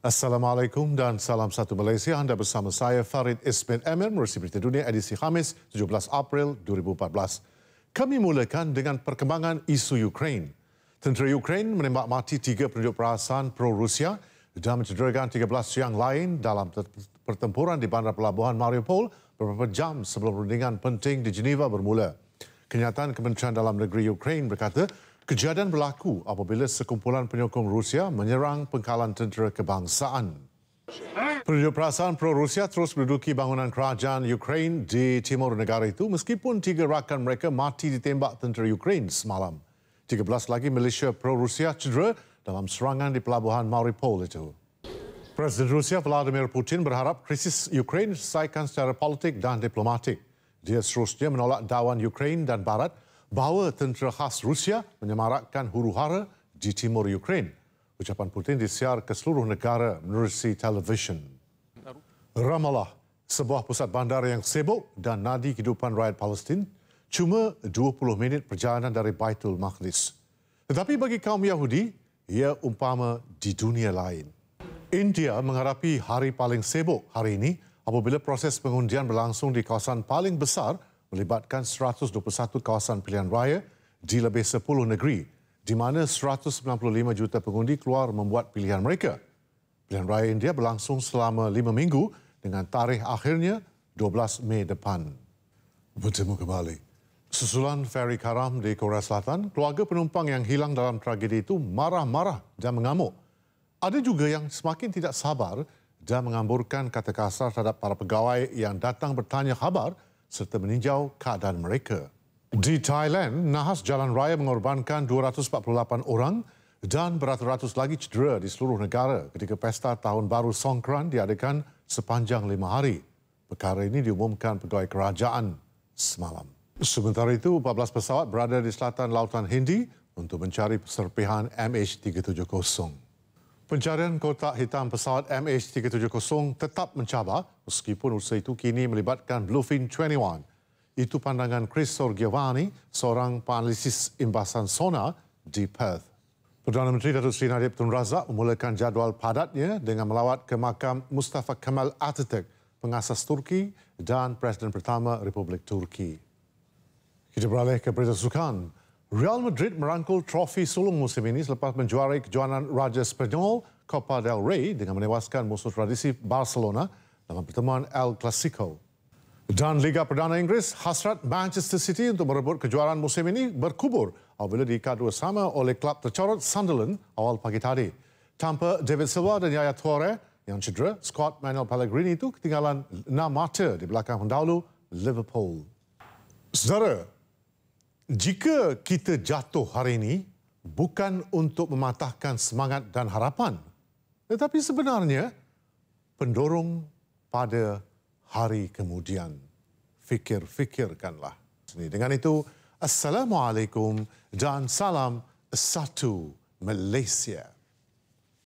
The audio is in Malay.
Assalamualaikum dan salam satu Malaysia. Anda bersama saya Farid Ismail Emir merusi berita dunia edisi Khamis 17 April 2014. Kami mulakan dengan perkembangan isu Ukraine. Tentera Ukraine menembak mati tiga penduduk perasaan pro-Rusia dan mencederakan 13 yang lain dalam pertempuran di bandar pelabuhan Mariupol beberapa jam sebelum rundingan penting di Geneva bermula. Kenyataan Kementerian Dalam Negeri Ukraine berkata Kejadian berlaku apabila sekumpulan penyokong Rusia menyerang pengkalan tentera kebangsaan. Penunjuk perasaan pro-Rusia terus menduduki bangunan kerajaan Ukraine di timur negara itu meskipun tiga rakan mereka mati ditembak tentera Ukraine semalam. 13 lagi militia pro-Rusia cedera dalam serangan di pelabuhan Mariupol itu. Presiden Rusia Vladimir Putin berharap krisis Ukraine selesaikan secara politik dan diplomatik. Dia seterusnya menolak dawan Ukraine dan Barat bahawa tentera khas Rusia menyemarakkan huru-hara di timur Ukraine. Ucapan Putin disiar ke seluruh negara menerusi televisyen. Ramallah, sebuah pusat bandar yang sibuk dan nadi kehidupan rakyat Palestin cuma 20 minit perjalanan dari Baitul Maqdis. Tetapi bagi kaum Yahudi, ia umpama di dunia lain. India menghadapi hari paling sibuk hari ini apabila proses pengundian berlangsung di kawasan paling besar melibatkan 121 kawasan pilihan raya di lebih 10 negeri di mana 195 juta pengundi keluar membuat pilihan mereka. Pilihan raya India berlangsung selama 5 minggu dengan tarikh akhirnya 12 Mei depan. Bertemu kembali. Susulan Ferry Karam di Korea Selatan, keluarga penumpang yang hilang dalam tragedi itu marah-marah dan mengamuk. Ada juga yang semakin tidak sabar dan mengamburkan kata kasar terhadap para pegawai yang datang bertanya khabar serta meninjau keadaan mereka. Di Thailand, nahas jalan raya mengorbankan 248 orang dan beratus-ratus lagi cedera di seluruh negara ketika pesta tahun baru Songkran diadakan sepanjang lima hari. Perkara ini diumumkan pegawai kerajaan semalam. Sementara itu, 14 pesawat berada di selatan Lautan Hindi untuk mencari serpihan MH370. Pencarian kotak hitam pesawat MH370 tetap mencabar meskipun usaha itu kini melibatkan Bluefin 21. Itu pandangan Chris Sorgiovani, seorang panelisis imbasan sonar di Perth. Perdana Menteri Datuk Seri Nadib Tun Razak memulakan jadual padatnya dengan melawat ke makam Mustafa Kemal Atatürk, pengasas Turki dan Presiden Pertama Republik Turki. Kita beralih ke berita sukan. Real Madrid merangkul trofi sulung musim ini selepas menjuarai kejuanan Raja Spanyol Copa del Rey dengan menewaskan musuh tradisi Barcelona dalam pertemuan El Clasico. Dan Liga Perdana Inggris, hasrat Manchester City untuk merebut kejuaraan musim ini berkubur apabila dikadu sama oleh klub tercorot Sunderland awal pagi tadi. Tanpa David Silva dan Yaya Toure yang cedera, skuad Manuel Pellegrini itu ketinggalan enam mata di belakang pendahulu Liverpool. Saudara, jika kita jatuh hari ini, bukan untuk mematahkan semangat dan harapan, tetapi sebenarnya pendorong pada hari kemudian. Fikir-fikirkanlah. Dengan itu, Assalamualaikum dan salam satu Malaysia.